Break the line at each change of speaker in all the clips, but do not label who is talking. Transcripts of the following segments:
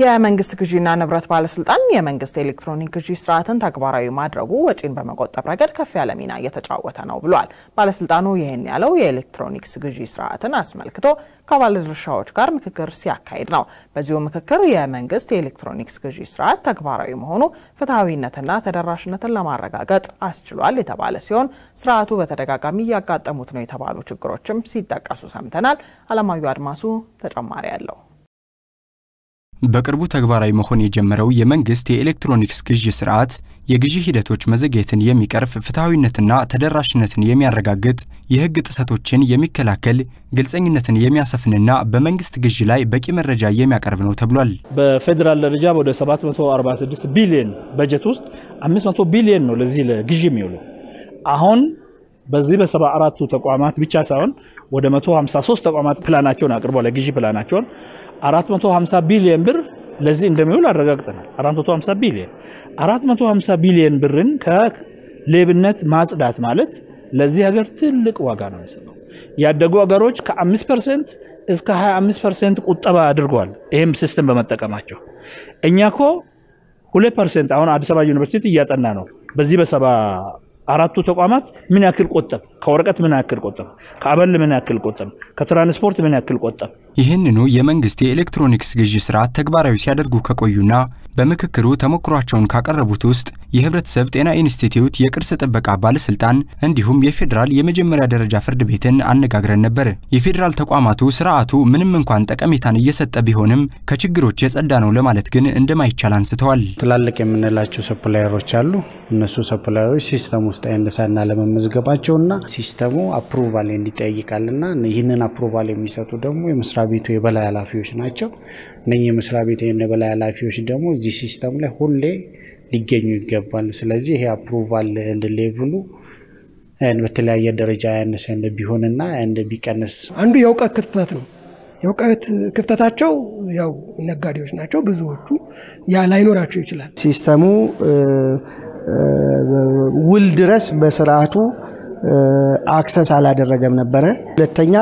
የመንግስት ግዢና ንብረት ባለስልጣን የመንግስት ኤሌክትሮኒክ ግዢ ስርዓትን ተግባራዊ ማድረጉ ወጪን በመቆጠብ ረገድ ከፍ ያለ ሚና እየተጫወተ ነው ብሏል። ባለስልጣኑ ይህን ያለው የኤሌክትሮኒክስ ግዢ ስርዓትን አስመልክቶ ከባለድርሻዎች ጋር ምክክር ሲያካሂድ ነው። በዚሁ ምክክር የመንግስት የኤሌክትሮኒክስ ግዢ ስርዓት ተግባራዊ መሆኑ ፍትሐዊነትና ተደራሽነትን ለማረጋገጥ አስችሏል የተባለ ሲሆን ስርዓቱ በተደጋጋሚ እያጋጠሙት ነው የተባሉ ችግሮችም ሲጠቀሱ ሰምተናል። አለማዩ አድማሱ ተጨማሪ አለው።
በቅርቡ ተግባራዊ መሆን የጀመረው የመንግስት የኤሌክትሮኒክስ ግዢ ስርዓት የግዢ ሂደቶች መዘግየትን የሚቀርፍ ፍትሐዊነትና ተደራሽነትን የሚያረጋግጥ የህግ ጥሰቶችን የሚከላከል ግልጸኝነትን የሚያሰፍንና በመንግስት ግዢ ላይ በቂ መረጃ የሚያቀርብ ነው ተብሏል።
በፌዴራል ደረጃ ወደ 746 ቢሊዮን በጀት ውስጥ 500 ቢሊዮን ነው ለዚህ ለግዢ የሚውለው። አሁን በዚህ በ74ቱ ተቋማት ብቻ ሳይሆን ወደ 153 ተቋማት ፕላናቸውን አቅርቧል የግዢ ፕላናቸውን 450 ቢሊዮን ብር ለዚህ እንደሚውል አረጋግጠናል። 450 ቢሊዮን 450 ቢሊዮን ብርን ከሌብነት ማጽዳት ማለት ለዚህ ሀገር ትልቅ ዋጋ ነው የሚሰጠው። ያደጉ ሀገሮች ከ5 ፐርሰንት እስከ 25 ፐርሰንት ቁጠባ አድርገዋል። ይህም ሲስተም በመጠቀማቸው እኛ ኮ 2 ፐርሰንት አሁን አዲስ አበባ ዩኒቨርሲቲ እያጠና ነው። በዚህ በሰባ አራቱ ተቋማት ምን ያክል ቆጠብ፣ ከወረቀት ምን ያክል ቆጠብ፣ ከአበል ምን ያክል ቆጠብ፣ ከትራንስፖርት ምን ያክል ቆጠብ
ይህንኑ የመንግስት የኤሌክትሮኒክስ ግዢ ስርዓት ተግባራዊ ሲያደርጉ ከቆዩና በምክክሩ ተሞክሯቸውን ካቀረቡት ውስጥ የህብረተሰብ ጤና ኢንስቲትዩት የቅርስ ጥበቃ ባለስልጣን እንዲሁም የፌዴራል የመጀመሪያ ደረጃ ፍርድ ቤትን አነጋግረን ነበር። የፌዴራል ተቋማቱ ስርዓቱ ምንም እንኳን ጠቀሜታን እየሰጠ ቢሆንም ከችግሮች የጸዳ ነው ለማለት ግን እንደማይቻል አንስተዋል። ትላልቅ የምንላቸው ሰፕላየሮች አሉ። እነሱ ሰፕላየሮች ሲስተም ውስጥ አይነሳና ለመመዝገባቸውና ሲስተሙ አፕሩቫል እንዲጠይቃልና ይህንን አፕሩቫል የሚሰጡ ደግሞ የመስሪያ ቤቱ የበላይ ኃላፊዎች ናቸው። እነኚህ የመስሪያ ቤቱ ይህን የበላይ ኃላፊዎች ደግሞ እዚህ ሲስተም ላይ ሁሌ ሊገኙ ይገባል። ስለዚህ ይሄ አፕሩቫል ሌቭሉ በተለያየ ደረጃ ያነሰ ቢሆንና እንደ ቢቀንስ አንዱ የእውቀት ክፍተት ነው። የእውቀት ክፍተታቸው ያው ነጋዴዎች ናቸው ብዙዎቹ፣ ያ ላይኖራቸው ይችላል። ሲስተሙ ውል ድረስ በስርዓቱ አክሰስ አላደረገም ነበረ። ሁለተኛ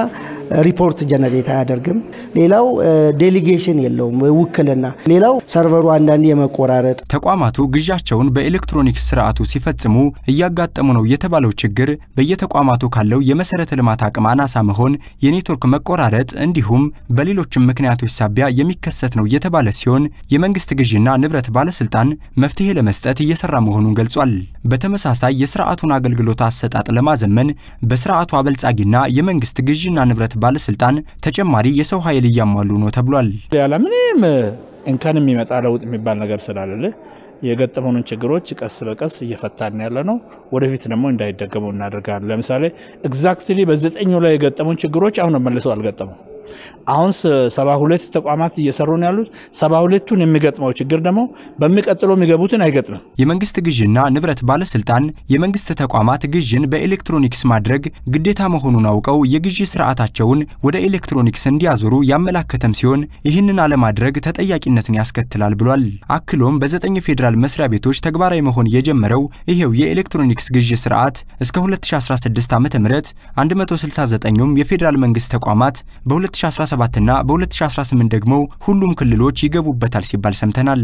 ሪፖርት ጀነሬት አያደርግም። ሌላው ዴሊጌሽን የለውም ውክልና። ሌላው ሰርቨሩ አንዳንድ የመቆራረጥ ተቋማቱ ግዣቸውን በኤሌክትሮኒክስ ስርዓቱ ሲፈጽሙ እያጋጠሙ ነው የተባለው ችግር በየተቋማቱ ካለው የመሰረተ ልማት አቅም አናሳ መሆን፣ የኔትወርክ መቆራረጥ እንዲሁም በሌሎችም ምክንያቶች ሳቢያ የሚከሰት ነው የተባለ ሲሆን የመንግስት ግዢና ንብረት ባለስልጣን መፍትሄ ለመስጠት እየሰራ መሆኑን ገልጿል። በተመሳሳይ የስርዓቱን አገልግሎት አሰጣጥ ለማዘመን በስርዓቱ አበልጻጊና የመንግስት ግዢና ንብረት ባለስልጣን ተጨማሪ የሰው ኃይል እያሟሉ ነው ተብሏል።
ያለምንም እንከን የሚመጣ ለውጥ የሚባል ነገር ስላለል የገጠመንን ችግሮች ቀስ በቀስ እየፈታን ያለ ነው። ወደፊት ደግሞ እንዳይደገሙ እናደርጋለን። ለምሳሌ ኤግዛክትሊ በዘጠኙ ላይ የገጠሙን ችግሮች አሁን መልሰው አልገጠሙም። አሁን ሰባ ሁለት ተቋማት እየሰሩ ነው ያሉት። ሰባ ሁለቱን የሚገጥመው ችግር ደግሞ በሚቀጥለው የሚገቡትን አይገጥምም። የመንግስት ግዥና ንብረት
ባለስልጣን የመንግስት ተቋማት ግዥን በኤሌክትሮኒክስ ማድረግ ግዴታ መሆኑን አውቀው የግዢ ስርዓታቸውን ወደ ኤሌክትሮኒክስ እንዲያዞሩ ያመላከተም ሲሆን ይህንን አለማድረግ ተጠያቂነትን ያስከትላል ብሏል። አክሎም በዘጠኝ ፌዴራል መስሪያ ቤቶች ተግባራዊ መሆን የጀመረው ይሄው የኤሌክትሮኒክስ ግዢ ስርዓት እስከ 2016 ዓ ም 169ም የፌዴራል መንግስት ተቋማት በ በ2017ና በ2018 ደግሞ ሁሉም ክልሎች ይገቡበታል ሲባል ሰምተናል።